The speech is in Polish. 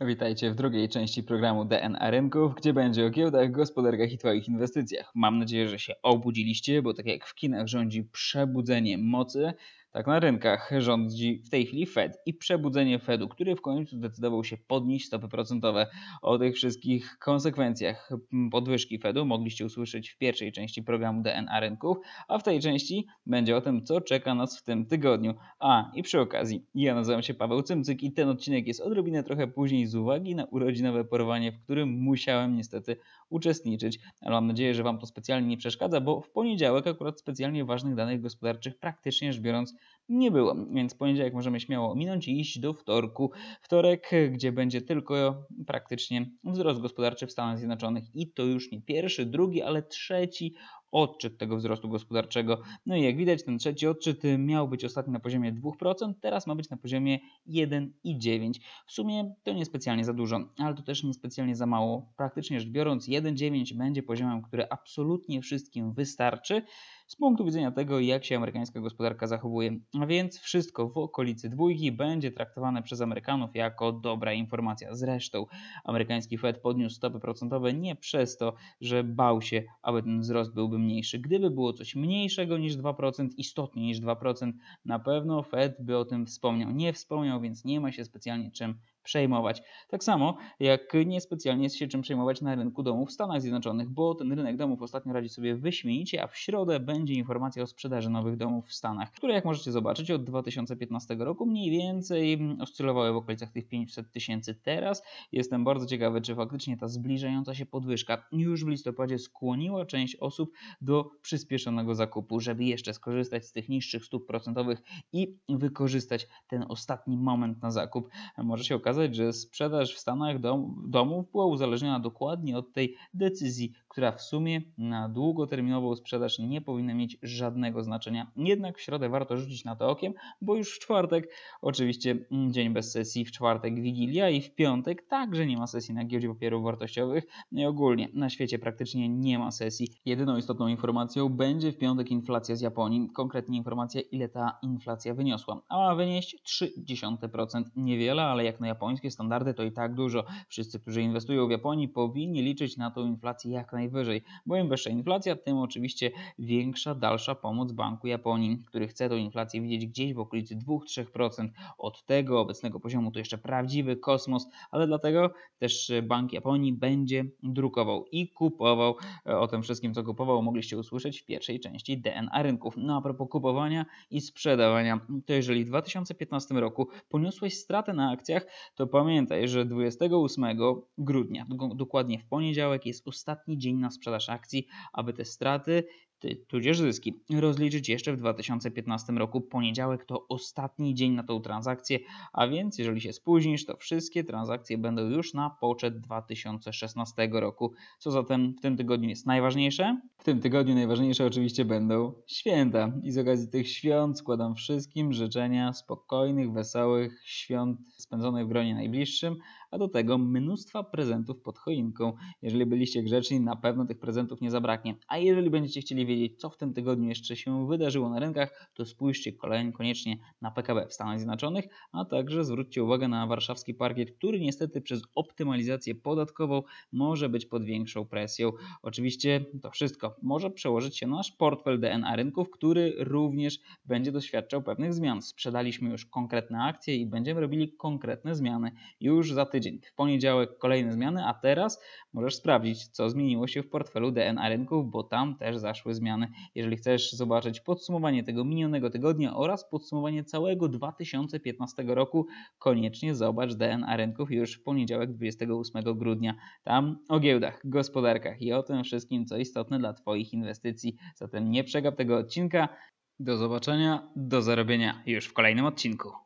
Witajcie w drugiej części programu DNA Rynków, gdzie będzie o giełdach, gospodarkach i Twoich inwestycjach. Mam nadzieję, że się obudziliście, bo tak jak w kinach rządzi przebudzenie mocy, tak na rynkach rządzi w tej chwili Fed i przebudzenie Fedu, który w końcu zdecydował się podnieść stopy procentowe. O tych wszystkich konsekwencjach podwyżki Fedu mogliście usłyszeć w pierwszej części programu DNA Rynków, a w tej części będzie o tym, co czeka nas w tym tygodniu. A i przy okazji, ja nazywam się Paweł Cymcyk i ten odcinek jest odrobinę trochę później z uwagi na urodzinowe porwanie, w którym musiałem niestety uczestniczyć. Ale mam nadzieję, że Wam to specjalnie nie przeszkadza, bo w poniedziałek akurat specjalnie ważnych danych gospodarczych praktycznie rzecz biorąc nie było. Więc poniedziałek możemy śmiało ominąć i iść do wtorku. Wtorek, gdzie będzie tylko praktycznie wzrost gospodarczy w Stanach Zjednoczonych i to już nie pierwszy, drugi, ale trzeci odczyt tego wzrostu gospodarczego. No i jak widać, ten trzeci odczyt y, miał być ostatni na poziomie 2%, teraz ma być na poziomie 1,9%. W sumie to niespecjalnie za dużo, ale to też niespecjalnie za mało. Praktycznie rzecz biorąc, 1,9 będzie poziomem, który absolutnie wszystkim wystarczy z punktu widzenia tego, jak się amerykańska gospodarka zachowuje. A więc wszystko w okolicy dwójki będzie traktowane przez Amerykanów jako dobra informacja. Zresztą amerykański Fed podniósł stopy procentowe nie przez to, że bał się, aby ten wzrost byłby byłby mniejszy. Gdyby było coś mniejszego niż 2%, istotnie niż 2%, na pewno Fed by o tym wspomniał. Nie wspomniał, więc nie ma się specjalnie czym przejmować. Tak samo jak niespecjalnie jest się czym przejmować na rynku domów w Stanach Zjednoczonych, bo ten rynek domów ostatnio radzi sobie wyśmienicie, a w środę będzie informacja o sprzedaży nowych domów w Stanach, które jak możecie zobaczyć od 2015 roku mniej więcej oscylowały w okolicach tych 500 tysięcy teraz. Jestem bardzo ciekawy, czy faktycznie ta zbliżająca się podwyżka już w listopadzie skłoniła część osób do przyspieszonego zakupu, żeby jeszcze skorzystać z tych niższych stóp procentowych i wykorzystać ten ostatni moment na zakup. Może się okazać, wskazać, że sprzedaż w Stanach dom, domów była uzależniona dokładnie od tej decyzji, która w sumie na długoterminową sprzedaż nie powinna mieć żadnego znaczenia. Jednak w środę warto rzucić na to okiem, bo już w czwartek, oczywiście mm, dzień bez sesji, w czwartek Wigilia i w piątek także nie ma sesji na giełdzie papierów wartościowych. No I ogólnie na świecie praktycznie nie ma sesji. Jedyną istotną informacją będzie w piątek inflacja z Japonii, konkretnie informacja ile ta inflacja wyniosła, a ma wynieść 0,3%, niewiele, ale jak na Japonii japońskie standardy to i tak dużo. Wszyscy, którzy inwestują w Japonii, powinni liczyć na tą inflację jak najwyżej, bo im wyższa inflacja, tym oczywiście większa dalsza pomoc Banku Japonii, który chce tą inflację widzieć gdzieś w okolicy 2-3%. Od tego obecnego poziomu to jeszcze prawdziwy kosmos, ale dlatego też Bank Japonii będzie drukował i kupował. E, o tym wszystkim, co kupował, mogliście usłyszeć w pierwszej części DNA rynków. No a propos kupowania i sprzedawania, to jeżeli w 2015 roku poniosłeś stratę na akcjach, to pamiętaj, że 28 grudnia, dokładnie w poniedziałek, jest ostatni dzień na sprzedaż akcji, aby te straty tudzież zyski, rozliczyć jeszcze w 2015 roku. Poniedziałek to ostatni dzień na tą transakcję, a więc jeżeli się spóźnisz, to wszystkie transakcje będą już na poczet 2016 roku. Co zatem w tym tygodniu jest najważniejsze? W tym tygodniu najważniejsze oczywiście będą święta. I z okazji tych świąt składam wszystkim życzenia spokojnych, wesołych świąt spędzonych w gronie najbliższym, a do tego mnóstwa prezentów pod choinką. Jeżeli byliście grzeczni, na pewno tych prezentów nie zabraknie. A jeżeli będziecie chcieli wiedzieć, co w tym tygodniu jeszcze się wydarzyło na rynkach, to spójrzcie koniecznie na PKB w Stanach Zjednoczonych, a także zwróćcie uwagę na warszawski parkiet, który niestety przez optymalizację podatkową może być pod większą presją. Oczywiście to wszystko może przełożyć się na nasz portfel DNA rynków, który również będzie doświadczał pewnych zmian. Sprzedaliśmy już konkretne akcje i będziemy robili konkretne zmiany już za tydzień. W poniedziałek kolejne zmiany, a teraz możesz sprawdzić, co zmieniło się w portfelu DNA rynków, bo tam też zaszły zmiany. Jeżeli chcesz zobaczyć podsumowanie tego minionego tygodnia oraz podsumowanie całego 2015 roku, koniecznie zobacz DNA rynków już w poniedziałek 28 grudnia. Tam o giełdach, gospodarkach i o tym wszystkim, co istotne dla Twoich inwestycji. Zatem nie przegap tego odcinka. Do zobaczenia, do zarobienia już w kolejnym odcinku.